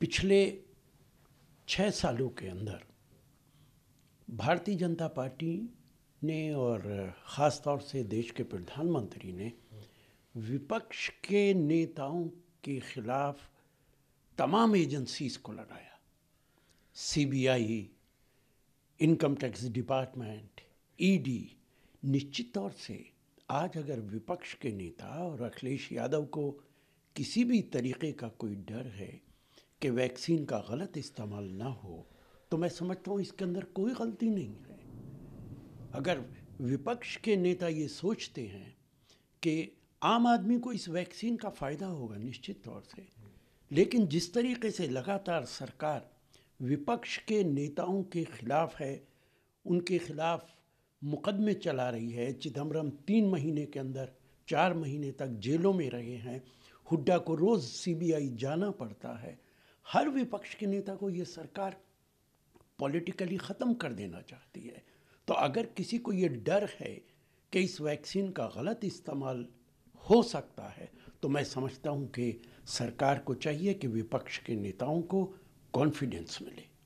पिछले छः सालों के अंदर भारतीय जनता पार्टी ने और ख़ास तौर से देश के प्रधानमंत्री ने विपक्ष के नेताओं के ख़िलाफ़ तमाम एजेंसीज़ को लगाया CBI income tax department ED निश्चित तौर से आज अगर विपक्ष के नेता और अखिलेश यादव को किसी भी तरीके का कोई डर है कि वैक्सीन का गलत इस्तेमाल ना हो तो मैं समझता हूँ इसके अंदर कोई गलती नहीं है अगर विपक्ष के नेता ये सोचते हैं कि आम आदमी को इस वैक्सीन का फ़ायदा होगा निश्चित तौर से लेकिन जिस तरीके से लगातार सरकार विपक्ष के नेताओं के खिलाफ है उनके खिलाफ मुकदमे चला रही है चिदम्बरम तीन महीने के अंदर चार महीने तक जेलों में रहे हैं हुड्डा को रोज़ सीबीआई जाना पड़ता है हर विपक्ष के नेता को ये सरकार पॉलिटिकली ख़त्म कर देना चाहती है तो अगर किसी को ये डर है कि इस वैक्सीन का गलत इस्तेमाल हो सकता है तो मैं समझता हूँ कि सरकार को चाहिए कि विपक्ष के नेताओं को कॉन्फिडेंस मिले